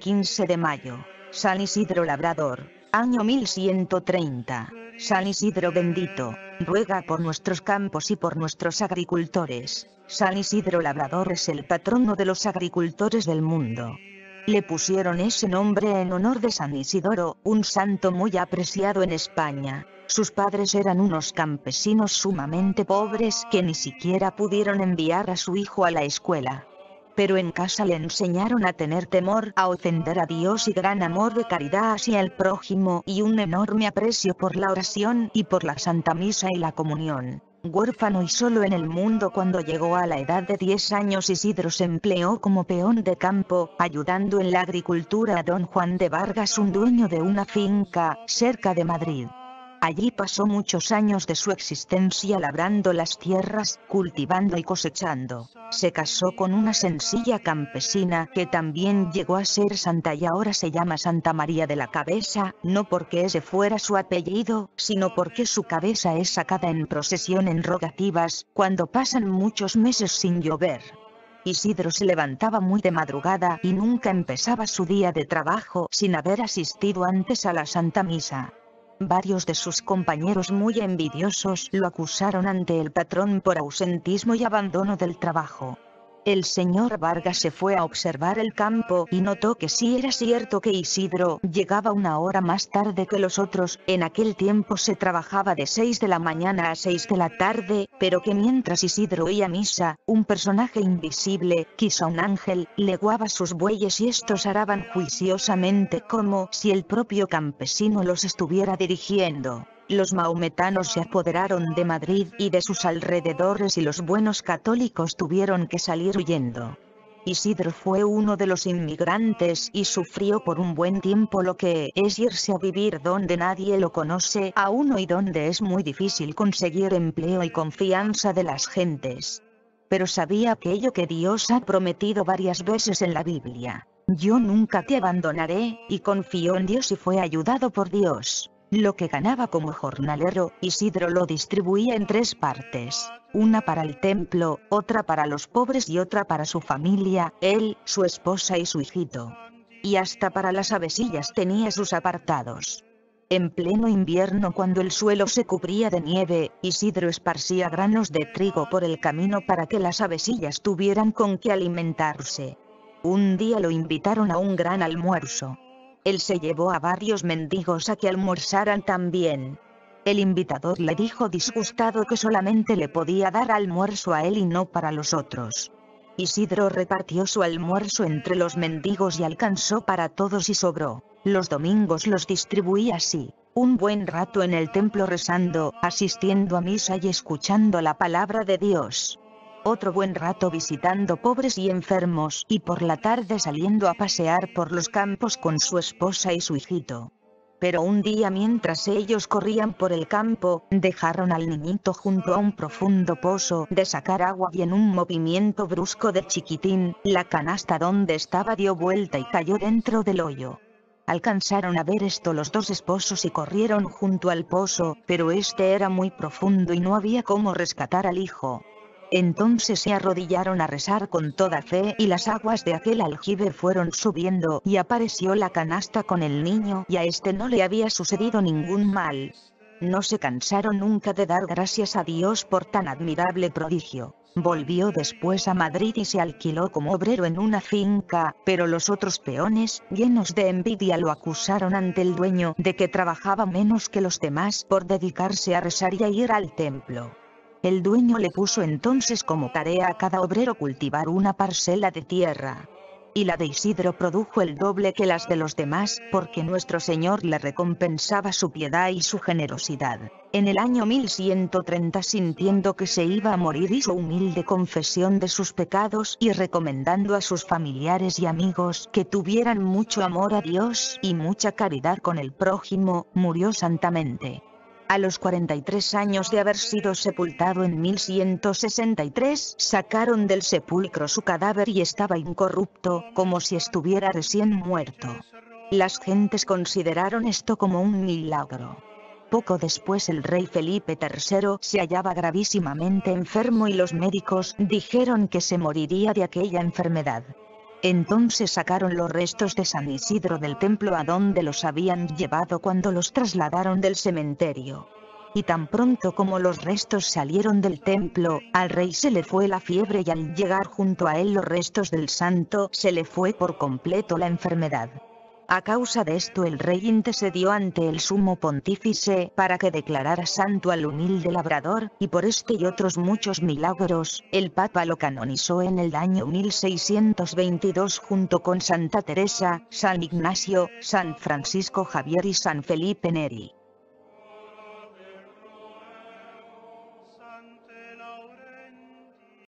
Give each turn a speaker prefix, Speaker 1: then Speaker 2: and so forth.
Speaker 1: 15 de mayo, San Isidro Labrador, año 1130. San Isidro bendito, ruega por nuestros campos y por nuestros agricultores. San Isidro Labrador es el patrono de los agricultores del mundo. Le pusieron ese nombre en honor de San Isidoro, un santo muy apreciado en España. Sus padres eran unos campesinos sumamente pobres que ni siquiera pudieron enviar a su hijo a la escuela. Pero en casa le enseñaron a tener temor a ofender a Dios y gran amor de caridad hacia el prójimo y un enorme aprecio por la oración y por la Santa Misa y la comunión. Huérfano y solo en el mundo cuando llegó a la edad de 10 años Isidro se empleó como peón de campo, ayudando en la agricultura a don Juan de Vargas un dueño de una finca, cerca de Madrid. Allí pasó muchos años de su existencia labrando las tierras, cultivando y cosechando. Se casó con una sencilla campesina que también llegó a ser santa y ahora se llama Santa María de la Cabeza, no porque ese fuera su apellido, sino porque su cabeza es sacada en procesión en rogativas, cuando pasan muchos meses sin llover. Isidro se levantaba muy de madrugada y nunca empezaba su día de trabajo sin haber asistido antes a la Santa Misa. Varios de sus compañeros muy envidiosos lo acusaron ante el patrón por ausentismo y abandono del trabajo. El señor Vargas se fue a observar el campo y notó que sí era cierto que Isidro llegaba una hora más tarde que los otros, en aquel tiempo se trabajaba de 6 de la mañana a 6 de la tarde, pero que mientras Isidro oía misa, un personaje invisible, quizá un ángel, leguaba sus bueyes y estos araban juiciosamente como si el propio campesino los estuviera dirigiendo los maometanos se apoderaron de Madrid y de sus alrededores y los buenos católicos tuvieron que salir huyendo. Isidro fue uno de los inmigrantes y sufrió por un buen tiempo lo que es irse a vivir donde nadie lo conoce a uno y donde es muy difícil conseguir empleo y confianza de las gentes. Pero sabía aquello que Dios ha prometido varias veces en la Biblia. Yo nunca te abandonaré, y confió en Dios y fue ayudado por Dios. Lo que ganaba como jornalero, Isidro lo distribuía en tres partes, una para el templo, otra para los pobres y otra para su familia, él, su esposa y su hijito. Y hasta para las avesillas tenía sus apartados. En pleno invierno cuando el suelo se cubría de nieve, Isidro esparcía granos de trigo por el camino para que las avesillas tuvieran con qué alimentarse. Un día lo invitaron a un gran almuerzo. Él se llevó a varios mendigos a que almorzaran también. El invitador le dijo disgustado que solamente le podía dar almuerzo a él y no para los otros. Isidro repartió su almuerzo entre los mendigos y alcanzó para todos y sobró. Los domingos los distribuí así, un buen rato en el templo rezando, asistiendo a misa y escuchando la palabra de Dios otro buen rato visitando pobres y enfermos y por la tarde saliendo a pasear por los campos con su esposa y su hijito. Pero un día mientras ellos corrían por el campo, dejaron al niñito junto a un profundo pozo de sacar agua y en un movimiento brusco de chiquitín, la canasta donde estaba dio vuelta y cayó dentro del hoyo. Alcanzaron a ver esto los dos esposos y corrieron junto al pozo, pero este era muy profundo y no había cómo rescatar al hijo. Entonces se arrodillaron a rezar con toda fe y las aguas de aquel aljibe fueron subiendo y apareció la canasta con el niño y a este no le había sucedido ningún mal. No se cansaron nunca de dar gracias a Dios por tan admirable prodigio. Volvió después a Madrid y se alquiló como obrero en una finca, pero los otros peones, llenos de envidia, lo acusaron ante el dueño de que trabajaba menos que los demás por dedicarse a rezar y a ir al templo. El dueño le puso entonces como tarea a cada obrero cultivar una parcela de tierra. Y la de Isidro produjo el doble que las de los demás, porque nuestro Señor le recompensaba su piedad y su generosidad. En el año 1130 sintiendo que se iba a morir hizo humilde confesión de sus pecados y recomendando a sus familiares y amigos que tuvieran mucho amor a Dios y mucha caridad con el prójimo, murió santamente. A los 43 años de haber sido sepultado en 1163, sacaron del sepulcro su cadáver y estaba incorrupto, como si estuviera recién muerto. Las gentes consideraron esto como un milagro. Poco después el rey Felipe III se hallaba gravísimamente enfermo y los médicos dijeron que se moriría de aquella enfermedad. Entonces sacaron los restos de San Isidro del templo a donde los habían llevado cuando los trasladaron del cementerio. Y tan pronto como los restos salieron del templo, al rey se le fue la fiebre y al llegar junto a él los restos del santo se le fue por completo la enfermedad. A causa de esto el rey intercedió ante el sumo pontífice para que declarara santo al humilde labrador, y por este y otros muchos milagros, el papa lo canonizó en el año 1622 junto con Santa Teresa, San Ignacio, San Francisco Javier y San Felipe Neri.